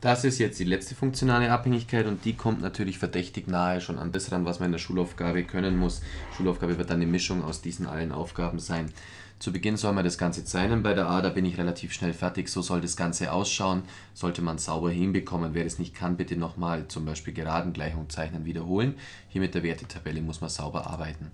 Das ist jetzt die letzte funktionale Abhängigkeit und die kommt natürlich verdächtig nahe schon an das ran, was man in der Schulaufgabe können muss. Schulaufgabe wird dann eine Mischung aus diesen allen Aufgaben sein. Zu Beginn soll man das Ganze zeichnen bei der A, da bin ich relativ schnell fertig. So soll das Ganze ausschauen, sollte man sauber hinbekommen. Wer es nicht kann, bitte nochmal zum Beispiel Geradengleichung zeichnen, wiederholen. Hier mit der Wertetabelle muss man sauber arbeiten.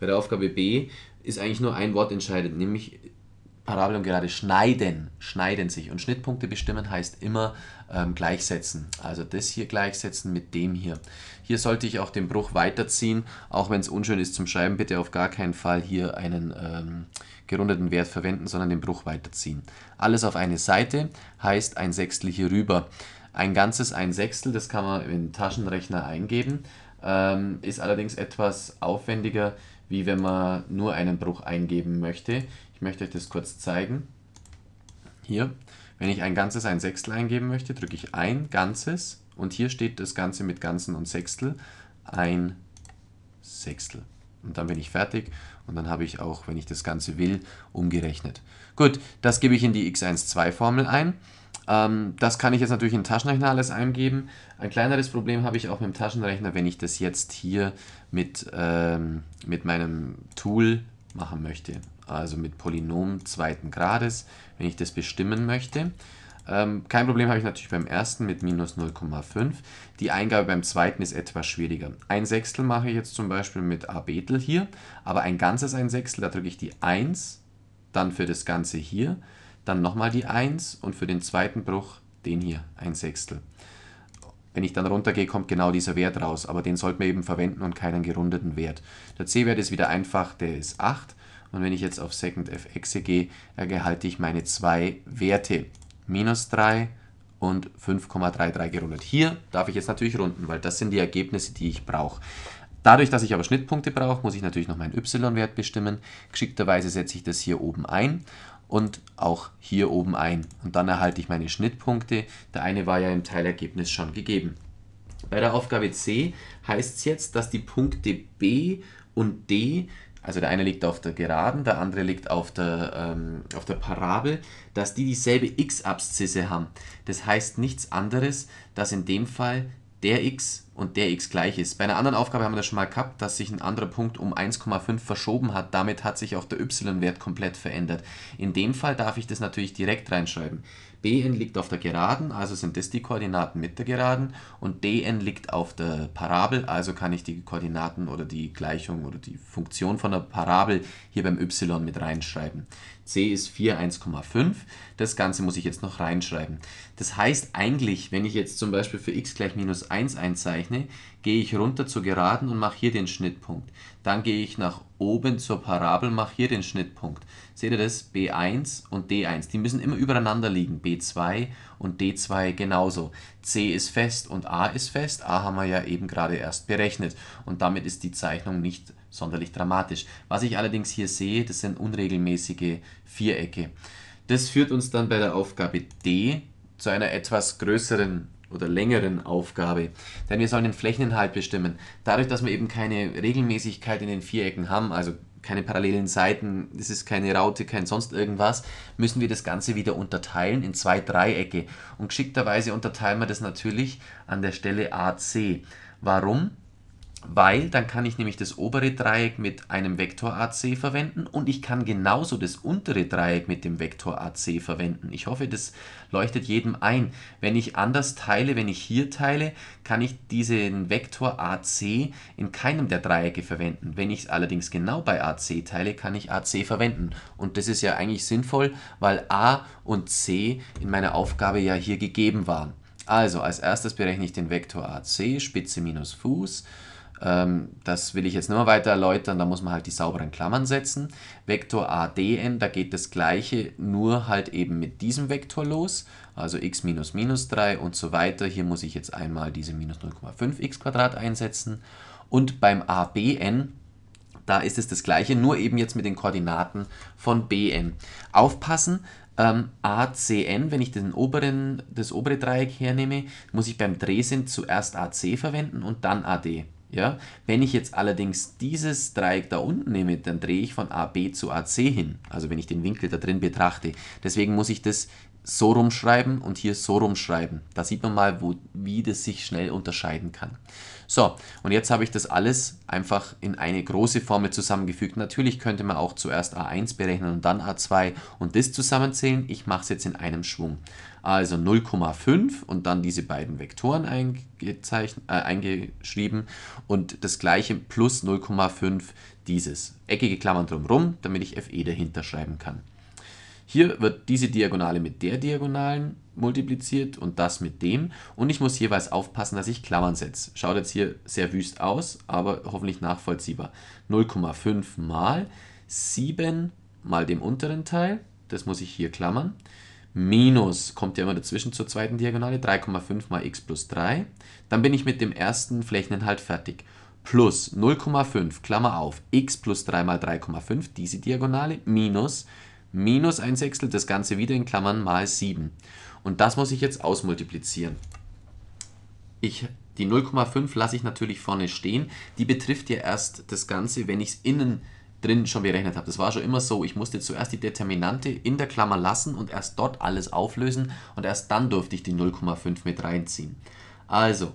Bei der Aufgabe B ist eigentlich nur ein Wort entscheidend, nämlich Parabel und Gerade schneiden, schneiden sich. Und Schnittpunkte bestimmen heißt immer ähm, gleichsetzen. Also das hier gleichsetzen mit dem hier. Hier sollte ich auch den Bruch weiterziehen, auch wenn es unschön ist zum Schreiben, bitte auf gar keinen Fall hier einen ähm, gerundeten Wert verwenden, sondern den Bruch weiterziehen. Alles auf eine Seite heißt ein Sechstel hier rüber. Ein ganzes ein Sechstel, das kann man im Taschenrechner eingeben, ähm, ist allerdings etwas aufwendiger, wie wenn man nur einen Bruch eingeben möchte. Ich möchte euch das kurz zeigen. Hier, wenn ich ein Ganzes, ein Sechstel eingeben möchte, drücke ich ein Ganzes und hier steht das Ganze mit Ganzen und Sechstel, ein Sechstel. Und dann bin ich fertig und dann habe ich auch, wenn ich das Ganze will, umgerechnet. Gut, das gebe ich in die x12-Formel ein. Ähm, das kann ich jetzt natürlich in den Taschenrechner alles eingeben. Ein kleineres Problem habe ich auch mit dem Taschenrechner, wenn ich das jetzt hier mit, ähm, mit meinem Tool machen möchte also mit Polynomen zweiten Grades, wenn ich das bestimmen möchte. Ähm, kein Problem habe ich natürlich beim ersten mit minus 0,5. Die Eingabe beim zweiten ist etwas schwieriger. Ein Sechstel mache ich jetzt zum Beispiel mit a Betel hier, aber ein ganzes ein Sechstel, da drücke ich die 1, dann für das Ganze hier, dann nochmal die 1 und für den zweiten Bruch den hier, ein Sechstel. Wenn ich dann runtergehe, kommt genau dieser Wert raus, aber den sollten wir eben verwenden und keinen gerundeten Wert. Der C-Wert ist wieder einfach, der ist 8 und wenn ich jetzt auf Second FX gehe, äh, erhalte ich meine zwei Werte. Minus 3 und 5,33 gerundet. Hier darf ich jetzt natürlich runden, weil das sind die Ergebnisse, die ich brauche. Dadurch, dass ich aber Schnittpunkte brauche, muss ich natürlich noch meinen y-Wert bestimmen. Geschickterweise setze ich das hier oben ein und auch hier oben ein. Und dann erhalte ich meine Schnittpunkte. Der eine war ja im Teilergebnis schon gegeben. Bei der Aufgabe C heißt es jetzt, dass die Punkte B und D also der eine liegt auf der Geraden, der andere liegt auf der, ähm, auf der Parabel, dass die dieselbe x-Abszisse haben. Das heißt nichts anderes, dass in dem Fall der x und der x gleich ist. Bei einer anderen Aufgabe haben wir das schon mal gehabt, dass sich ein anderer Punkt um 1,5 verschoben hat. Damit hat sich auch der y-Wert komplett verändert. In dem Fall darf ich das natürlich direkt reinschreiben. bn liegt auf der Geraden, also sind das die Koordinaten mit der Geraden und dn liegt auf der Parabel, also kann ich die Koordinaten oder die Gleichung oder die Funktion von der Parabel hier beim y mit reinschreiben. c ist 4, 1,5. Das Ganze muss ich jetzt noch reinschreiben. Das heißt eigentlich, wenn ich jetzt zum Beispiel für x gleich minus 1 einzeichne, zeichne, gehe ich runter zur Geraden und mache hier den Schnittpunkt. Dann gehe ich nach oben zur Parabel, mache hier den Schnittpunkt. Seht ihr das? B1 und D1, die müssen immer übereinander liegen. B2 und D2 genauso. C ist fest und A ist fest. A haben wir ja eben gerade erst berechnet. Und damit ist die Zeichnung nicht sonderlich dramatisch. Was ich allerdings hier sehe, das sind unregelmäßige Vierecke. Das führt uns dann bei der Aufgabe D zu einer etwas größeren oder längeren Aufgabe. Denn wir sollen den Flächeninhalt bestimmen. Dadurch, dass wir eben keine Regelmäßigkeit in den Vierecken haben, also keine parallelen Seiten, es ist keine Raute, kein sonst irgendwas, müssen wir das Ganze wieder unterteilen in zwei Dreiecke. Und geschickterweise unterteilen wir das natürlich an der Stelle AC. Warum? weil dann kann ich nämlich das obere Dreieck mit einem Vektor AC verwenden und ich kann genauso das untere Dreieck mit dem Vektor AC verwenden. Ich hoffe, das leuchtet jedem ein. Wenn ich anders teile, wenn ich hier teile, kann ich diesen Vektor AC in keinem der Dreiecke verwenden. Wenn ich es allerdings genau bei AC teile, kann ich AC verwenden. Und das ist ja eigentlich sinnvoll, weil A und C in meiner Aufgabe ja hier gegeben waren. Also als erstes berechne ich den Vektor AC, Spitze minus Fuß. Ähm, das will ich jetzt nicht mehr weiter erläutern, da muss man halt die sauberen Klammern setzen. Vektor ADN, da geht das gleiche, nur halt eben mit diesem Vektor los, also x minus minus 3 und so weiter. Hier muss ich jetzt einmal diese minus 0,5x Quadrat einsetzen. Und beim ABN, da ist es das gleiche, nur eben jetzt mit den Koordinaten von BN. Aufpassen, ähm, ACN, wenn ich den oberen, das obere Dreieck hernehme, muss ich beim Drehsinn zuerst AC verwenden und dann AD. Ja? Wenn ich jetzt allerdings dieses Dreieck da unten nehme, dann drehe ich von AB zu AC hin, also wenn ich den Winkel da drin betrachte. Deswegen muss ich das so rumschreiben und hier so rumschreiben. Da sieht man mal, wo, wie das sich schnell unterscheiden kann. So, und jetzt habe ich das alles einfach in eine große Formel zusammengefügt. Natürlich könnte man auch zuerst A1 berechnen und dann A2 und das zusammenzählen. Ich mache es jetzt in einem Schwung. Also 0,5 und dann diese beiden Vektoren äh, eingeschrieben und das gleiche plus 0,5 dieses. Eckige Klammern drumherum, damit ich FE dahinter schreiben kann. Hier wird diese Diagonale mit der Diagonalen multipliziert und das mit dem. Und ich muss jeweils aufpassen, dass ich Klammern setze. Schaut jetzt hier sehr wüst aus, aber hoffentlich nachvollziehbar. 0,5 mal 7 mal dem unteren Teil, das muss ich hier klammern, minus, kommt ja immer dazwischen zur zweiten Diagonale, 3,5 mal x plus 3. Dann bin ich mit dem ersten Flächeninhalt fertig. Plus 0,5, Klammer auf, x plus 3 mal 3,5, diese Diagonale, minus minus 1 Sechstel, das Ganze wieder in Klammern mal 7. Und das muss ich jetzt ausmultiplizieren. Ich, die 0,5 lasse ich natürlich vorne stehen. Die betrifft ja erst das Ganze, wenn ich es innen drin schon berechnet habe. Das war schon immer so, ich musste zuerst die Determinante in der Klammer lassen und erst dort alles auflösen und erst dann durfte ich die 0,5 mit reinziehen. Also,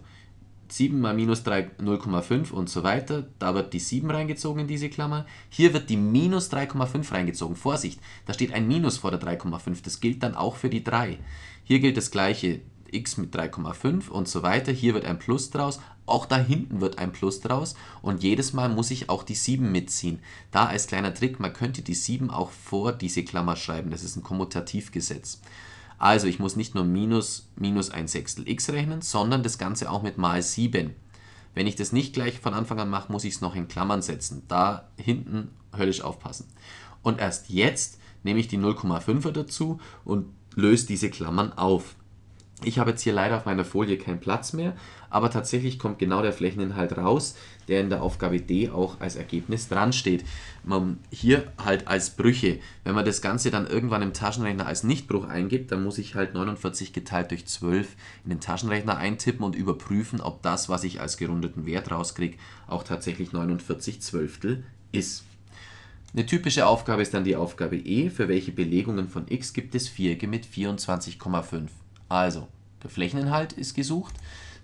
7 mal minus 3 0,5 und so weiter. Da wird die 7 reingezogen in diese Klammer. Hier wird die minus 3,5 reingezogen. Vorsicht, da steht ein Minus vor der 3,5. Das gilt dann auch für die 3. Hier gilt das gleiche x mit 3,5 und so weiter. Hier wird ein Plus draus. Auch da hinten wird ein Plus draus. Und jedes Mal muss ich auch die 7 mitziehen. Da als kleiner Trick, man könnte die 7 auch vor diese Klammer schreiben. Das ist ein Kommutativgesetz. Also ich muss nicht nur minus, minus ein Sechstel x rechnen, sondern das Ganze auch mit mal 7. Wenn ich das nicht gleich von Anfang an mache, muss ich es noch in Klammern setzen. Da hinten höllisch aufpassen. Und erst jetzt nehme ich die 0,5er dazu und löse diese Klammern auf. Ich habe jetzt hier leider auf meiner Folie keinen Platz mehr, aber tatsächlich kommt genau der Flächeninhalt raus, der in der Aufgabe D auch als Ergebnis dran steht. Man, hier halt als Brüche. Wenn man das Ganze dann irgendwann im Taschenrechner als Nichtbruch eingibt, dann muss ich halt 49 geteilt durch 12 in den Taschenrechner eintippen und überprüfen, ob das, was ich als gerundeten Wert rauskriege, auch tatsächlich 49 Zwölftel ist. Eine typische Aufgabe ist dann die Aufgabe E. Für welche Belegungen von x gibt es Vierecke mit 24,5? Also, der Flächeninhalt ist gesucht.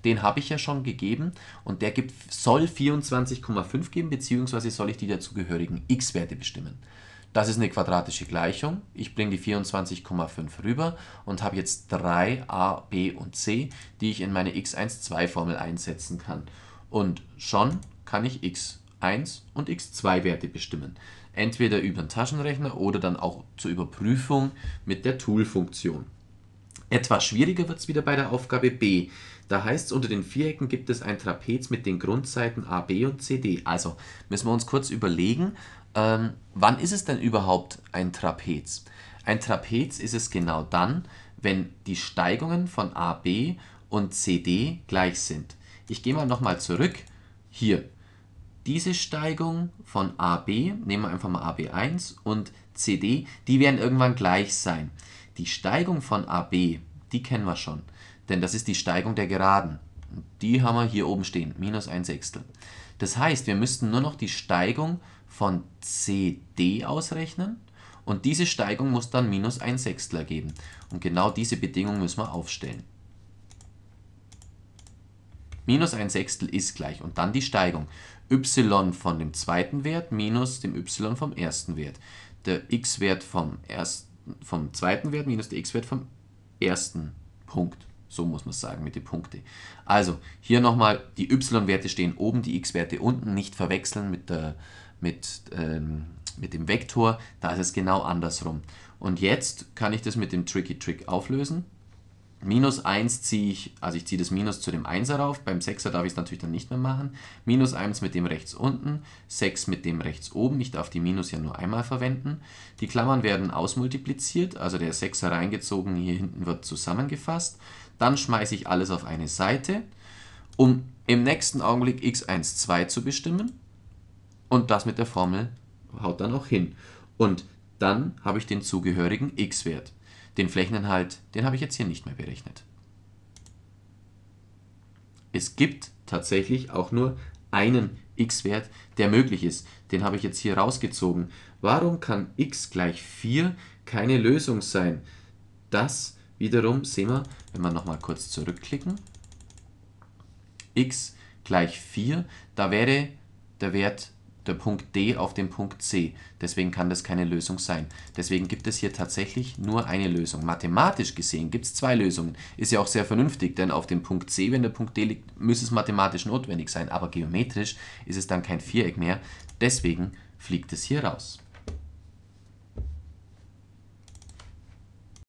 Den habe ich ja schon gegeben und der gibt, soll 24,5 geben, beziehungsweise soll ich die dazugehörigen x-Werte bestimmen. Das ist eine quadratische Gleichung. Ich bringe die 24,5 rüber und habe jetzt 3 a, b und c, die ich in meine x1,2-Formel einsetzen kann. Und schon kann ich x1 und x2-Werte bestimmen. Entweder über den Taschenrechner oder dann auch zur Überprüfung mit der Tool-Funktion. Etwas schwieriger wird es wieder bei der Aufgabe B. Da heißt es, unter den Vierecken gibt es ein Trapez mit den Grundseiten A, B und C, D. Also müssen wir uns kurz überlegen, ähm, wann ist es denn überhaupt ein Trapez? Ein Trapez ist es genau dann, wenn die Steigungen von A, B und C, D gleich sind. Ich gehe mal nochmal zurück. Hier, diese Steigung von AB, nehmen wir einfach mal AB1 und CD, die werden irgendwann gleich sein. Die Steigung von AB, die kennen wir schon, denn das ist die Steigung der Geraden. Die haben wir hier oben stehen, minus ein Sechstel. Das heißt, wir müssten nur noch die Steigung von CD ausrechnen und diese Steigung muss dann minus ein Sechstel ergeben. Und genau diese Bedingung müssen wir aufstellen. Minus ein Sechstel ist gleich und dann die Steigung. y von dem zweiten Wert minus dem y vom ersten Wert. Der x-Wert vom ersten vom zweiten Wert minus der x-Wert vom ersten Punkt. So muss man es sagen mit den Punkten. Also hier nochmal, die y-Werte stehen oben, die x-Werte unten, nicht verwechseln mit, der, mit, ähm, mit dem Vektor, da ist es genau andersrum. Und jetzt kann ich das mit dem Tricky Trick auflösen. Minus 1 ziehe ich, also ich ziehe das Minus zu dem 1er rauf, beim 6er darf ich es natürlich dann nicht mehr machen. Minus 1 mit dem rechts unten, 6 mit dem rechts oben, ich darf die Minus ja nur einmal verwenden. Die Klammern werden ausmultipliziert, also der 6er reingezogen, hier hinten wird zusammengefasst. Dann schmeiße ich alles auf eine Seite, um im nächsten Augenblick x 1 2 zu bestimmen. Und das mit der Formel haut dann auch hin. Und dann habe ich den zugehörigen x-Wert. Den Flächeninhalt, den habe ich jetzt hier nicht mehr berechnet. Es gibt tatsächlich auch nur einen x-Wert, der möglich ist. Den habe ich jetzt hier rausgezogen. Warum kann x gleich 4 keine Lösung sein? Das wiederum sehen wir, wenn wir nochmal kurz zurückklicken. x gleich 4, da wäre der Wert der Punkt D auf den Punkt C. Deswegen kann das keine Lösung sein. Deswegen gibt es hier tatsächlich nur eine Lösung. Mathematisch gesehen gibt es zwei Lösungen. Ist ja auch sehr vernünftig, denn auf dem Punkt C, wenn der Punkt D liegt, müsste es mathematisch notwendig sein. Aber geometrisch ist es dann kein Viereck mehr. Deswegen fliegt es hier raus.